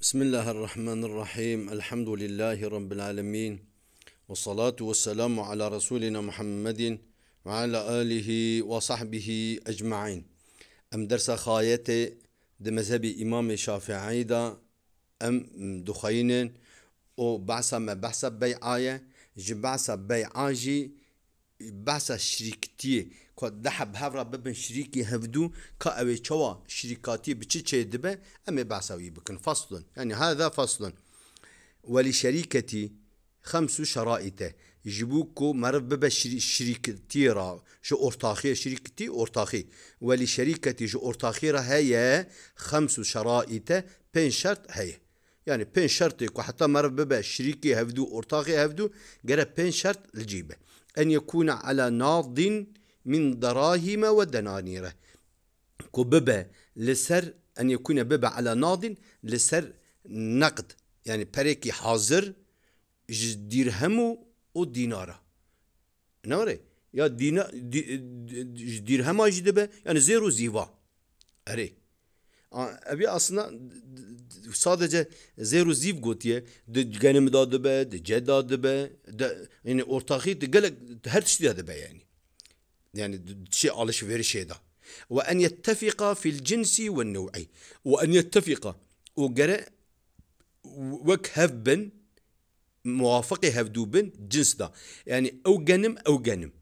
بسم الله الرحمن الرحيم الحمد لله رب العالمين والصلاة والسلام على رسولنا محمد وعلى آله وصحبه أجمعين أم درس خايتي دمذهب إمام شافعي دا أم دخين وبعث ما بعث بيعاية جبعث بيعاجي باسا شریکتی که ده حب هفرا ببن شریکی هفدو که اوی چوا شریکاتی بچی چه دبه امی باساوی بکن فصل يعني هذا فصل ولشركتي خمس شرائط جبوكو مرف ببا شريكتي را شو شریکتی شريكتي ولی شریکتی جو ارتاخی را هي خمس شرائط بين شرط هي يعني بين شرطك وحتى مرف ببا شريكي هفدو أرتاخي هفدو جرى بين شرط الجيبه أن يكون على ناض من دراهم ودنانير كببة لسر أن يكون ببة على ناض لسر نقد يعني بريكي حاضر جديرهم ودينارة نوري يا دينا دي درهم أجدبه يعني زيرو زيفا أري Ebi aslında sadece zero ziv gotiye de genim da dibe, de ceda dibe, de yani ortakî de gelek her tiştiye dibe yani. يعني شيء alışveriş eda. Ve en yettefika fil cinsi ve nev'i. Ve en yettefika. O gere وك هفبن موافقي هفدوبن جنس دا يعني او جنم او جنم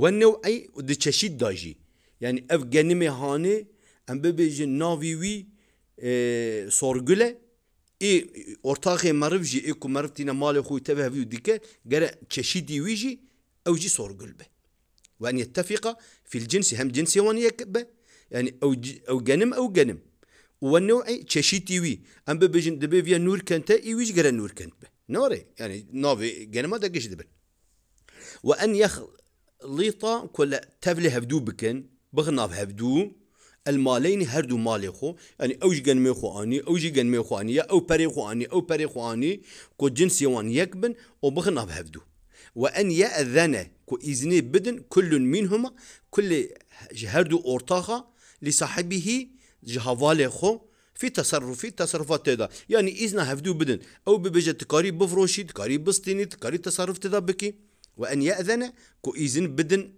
والنوعي دي تشيد داجي يعني اف جنمي هاني ام ببيجن نوفي وي sorgule اي ortaxê مارفجي jî ê ku مال tîne تبه فيو ديك غير û dike gere çeşîdî wî jî وأن يتفق في الجنس هم جنسي وان يكب يعني أو أو جنم أو جنم والنوع تشيتي وي أم ببيجن دبي فيا نور اي إيويش جرا نور كانت به نوري يعني نوفي جنما دقش دبل وأن ليطا كل تفلي هبدو بكن بغناف هبدو المالين هردو مالي خو يعني اوج جن مي خواني اوج جن مي خواني او بري خواني او بري خواني كو جنسي وان يكبن وبخنا بهدو وان ياذن كو اذني بدن كل منهما كل هردو اورتاخا لصاحبه جهوالي خو في تصرفي في تصرفات تدا يعني إذن هفدو بدن أو ببجت تكاري بفروشي تكاري بستيني تكاري تصرف تدا بكي وأن يأذن كو إذن بدن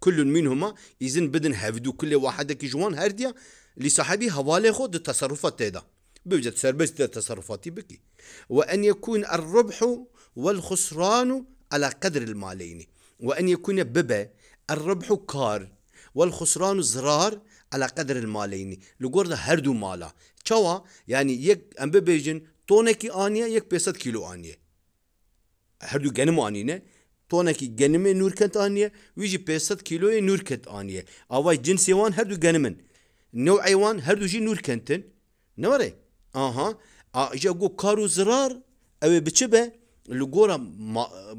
كل منهما إذن بدن هفدو كل واحد جوان هرديا لصاحبي هوالي خود التصرفات تيدا بوجد سربست تصرفاتي بكي وأن يكون الربح والخسران على قدر المالين وأن يكون ببا الربح كار والخسران زرار على قدر المالين لقرد هردو مالا چوا يعني يك أم ببيجن تونكي آنية يك بيسات كيلو آنية هردو جنم آنينه تۆنێکی گەنمێ نورکەتانە ویژی 500 کیلۆی نورکەتانە ئاوای جنسیوان هەردوو گەنمن نەو ئەیوان هەردووژی نورکەنتن نەوەڕێ ئاها ئاژە گۆ کار و زرار ئەوێ بچ بە li gora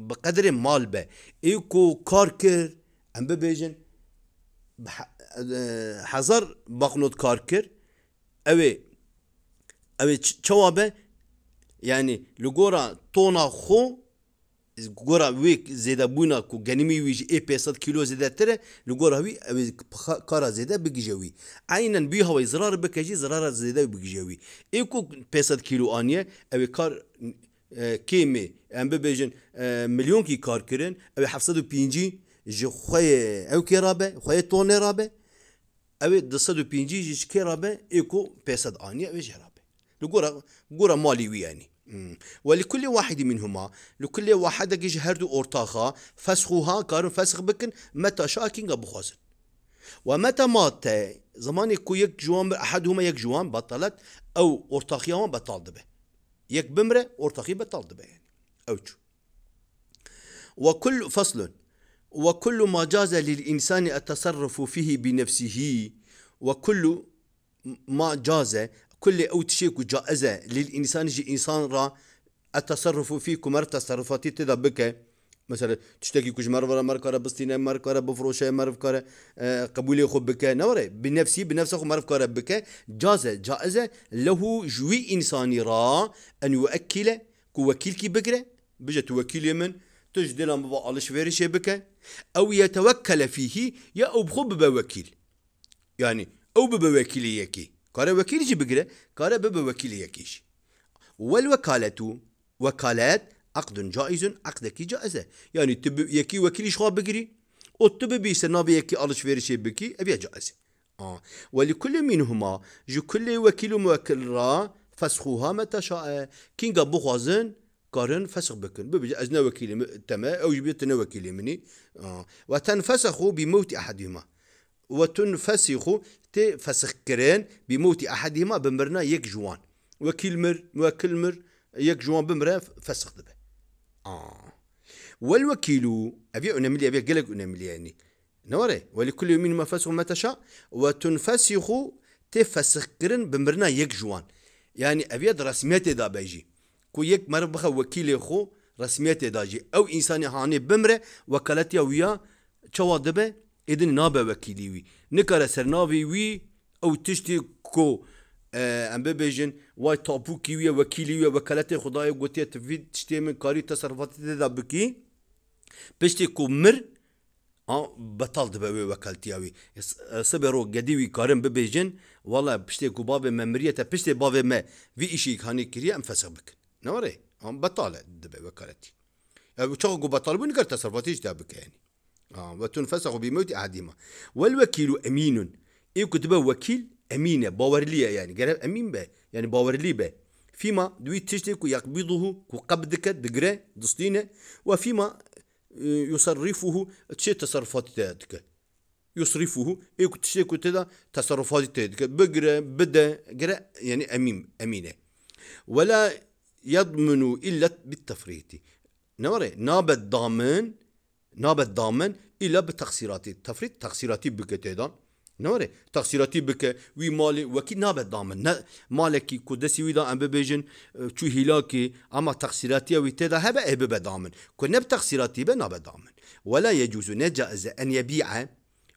bi qedirê mal be ê ku kar kir em bibêjin hezar baqnot kar kir ew ê ew ê çawa be yani li gora tona xo گۆرا وێ زێدەبوونا و گەنیمی ویژ ئێ 500 کیلو زیدەترە لە گۆراوی کارا زێدە بگیژەوی ئاینەن بی هەوای زرار بکەژی زرارە زێدە بگیژەوی ئێکو 500 کیلوانە ئەوێ کار کێمێ ئەم ببێژن میلیۆنکی کارکردن ئەوێ 750 ji xye ew kêrabe xye tonê rabe ew di 5 ji kêrabe êko pesed aniye ew e, e, jerabe Li gora gora malî wî yanî. ولكل واحد منهما لكل واحد جيج هردو أورتاخا فسخوها كارون فسخ بكن متى شاكين بخوزن ومتى مات زمان كو يك جوان أحدهما يك جوان بطلت أو أورتاخيهما بطلت به يك بمرة أورتاخي بطلت به يعني أو شو وكل فصل وكل ما جاز للإنسان التصرف فيه بنفسه وكل ما جاز كل أو تشيك جائزة للإنسان جي إنسان را التصرف في كمر تصرفاتي تدبك بك مثلا تشتكي كوج مرة مرة كارا بستينا مرة كارا بفروشة مرة كارا آه، قبولي خو بك نوري نعم، بنفسي بنفسه خو مرة كارا بك جازة جائزة له جوي إنساني را أن يؤكل كوكيل كي بكرة بجا توكيل يمن تجدل مبا شي بك أو يتوكل فيه يا أو بخو بوكيل يعني أو بوكيل يكي کاره وكيل جي بقرة کاره ببه وكيل یکیش والوكالة وكالات عقد جائز عقد كي جائزه يعني تب يكي وكيل شخوا بقري او تب سنابي نابی یکی فيرشي بكي ابیا جائزه آه. ولكل منهما جو كل وكيل موكل را فسخوها متى شاء كينغا بوخوازن كارن فسخ بكن ببجي أزنا وكيل تما أو جبت وكيل مني آه. وتنفسخ بموت أحدهما وتنفسخ تفسخ كرين بموت أحدهما بمرنا يك جوان وكل مر وكل مر يك جوان بمرا فسخ دبه آه والوكيل أبي أنملي أبي قلق أنملي يعني نوري ولكل يومين ما فسخ ما تشاء وتنفسخ تفسخ كرين بمرنا يك جوان يعني أبيض ميت دا بيجي كو يك مربخ وكيل خو رسميته داجي أو إنسان هاني بمره وكالتيا ويا تشوا دبه ادن نابه وکیلی وی نکاره سرناوی وی او تشتی کو ام ببیجن وای تابو کی وی وکیلی وی وکالت خدای گوتی تفید تشتی من کاری تصرفات دا بکی پشتی کو مر بطل دبه وی وکالتی وی سبرو گدی وی کارم ببیجن والا پشتی کو باب ممریت پشتی باب ما وی ایشی کانی کری ام فسق بکن نوره ام بطاله دبه وکالتی چاقو بطل بو نکر تصرفاتیش دا بکی یعنی آه وتنفسخ بموت أحدهما والوكيل أمين اي كتبه وكيل أمينة باورلية يعني قال أمين به يعني باورلي به فيما دوي تشتك يقبضه كقبضك قبضك دقرة وفيما آه، يصرفه تشي تصرفات تادك يصرفه اي كو تدا تصرفات تادك بقرة بدا قرا يعني أمين أمينة ولا يضمن إلا بالتفريط نوري نابت ضامن نابت دامن الا بتقصيراتي تفريط تقصيراتي بك تيدان نوري تقصيراتي بك وي مالي وكي نابت دامن نا مالكي كودسي ويدا ام بيجن تو هلاكي اما تقصيراتي وي تيدا هبا هبا دامن كنا بتخسيراتي بنابت دامن ولا يجوز نجائز ان يبيع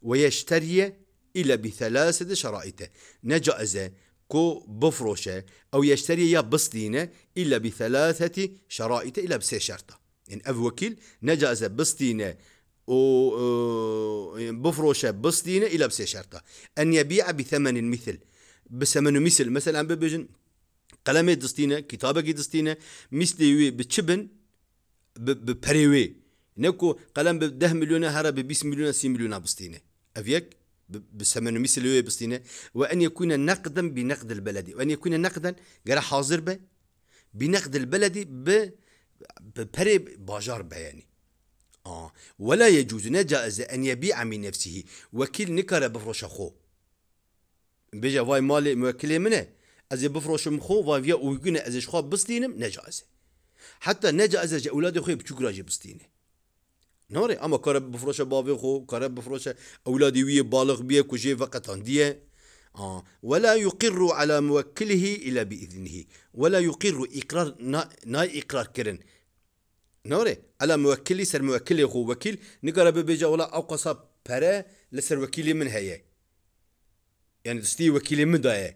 ويشتري الا بثلاثه شرائط نجائز كو بفروشه او يشتري يا بصدينة الا بثلاثه شرائط الا بسي شرطه ان وكيل نجازة بستينة و بفروشة بستينة الى بسي شرطة ان يبيع بثمن مثل بثمن مثل مثلا ببجن قلمي دستينة كتابة دستينة مثلي بتشبن ببريوي نكو قلم ب 10 مليون هرا ب 20 مليون 30 مليون بستينا افيك بثمن مثل بستينا وان يكون نقدا بنقد البلدي وان يكون نقدا قال حاضر به بنقد البلدي ب ببري باجار بياني آه ولا يجوز نجائز أن يبيع من نفسه وكيل نكره بفرش خو بيجا واي مالي موكلي منه أزي بفرشم خو واي فيا ويقنا أزي شخوا بستينم نجائزه حتى نجائزه جا أولاد خوي بشو راجي بستينه نوري أما كره بفرش بابي خو كره بفرش أولادي ويه بالغ بيه كجي وقتان ديه آه. ولا يقر على موكله إلا بإذنه ولا يقر إقرار نا, نا إقرار كرن نوري على موكلي سر موكلي هو وكيل نقرا ببيجا ولا أو قصاب برا لسر وكيلي من هيا يعني تستي وكيلي من دايا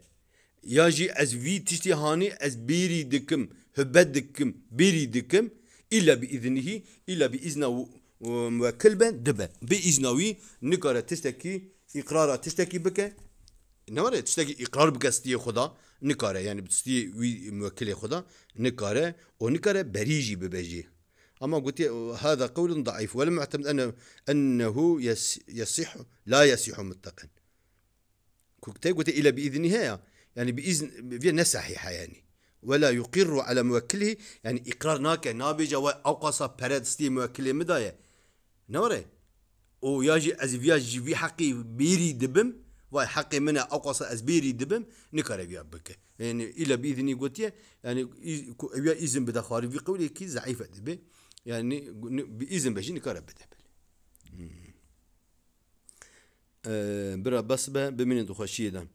ياجي أز في تشتي هاني أز بيري دكم هبد دكم بيري دكم إلا بإذنه إلا بإذن موكل بن دبا بإذنوي نقرا تستكي إقرار تشتكي بك نوره تشتاقي اقرار بقصدي خدا نكاره يعني بتستي موكلي موكل خدا نكاره ونكاره بريجي ببجي اما قلت هذا قول ضعيف ولم اعتمد انه انه يصح لا يصح مطلقا كنت قلت الا باذنها يعني باذن في صحيحه يعني ولا يقر على موكله يعني اقرار ناك نابجا واوقص بردستي موكله مدايه نوري او ياجي از في حقي بيري دبم واي حقي منها أقصى أزبيري دبم نكر بيا بك يعني إلى بإذني قلت يعني بيا إذن بدا خارج في قولي كي زعيفة دبي يعني بإذن بجي نكر بدبل أه برا بس بمن دخشيدا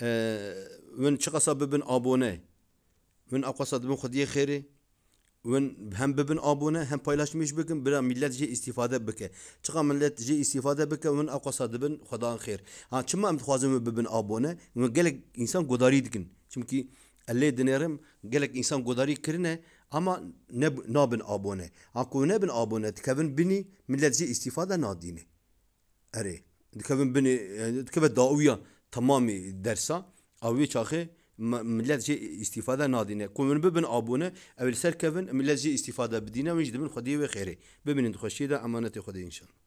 أه من شقصة ببن أبوناي من أقصى دبن خديه خيري ون هم ببن آبونه هم پایلاشمیش بکن برا ملت جی استفاده بکه چقدر ملت جی استفاده بکه ون اقصا دبن خدا خیر ها چما ام خوازم ببن آبونه ون گلک انسان گداری دکن چونکی الی دنرم گلک انسان گداری کرنه اما نب نابن آبونه اكو نبن آبونه تكبن بني ملت جي استفادة نادينه اره تكبن بني تكبن داوية تمامي درسا اوي چاخه ملت جي استفاده نادينه كون ببن ابونه او السر كفن ملت جي استفاده بدينه ونجد من خدي وخيره ببن خوشي ده امانه خدي ان شاء الله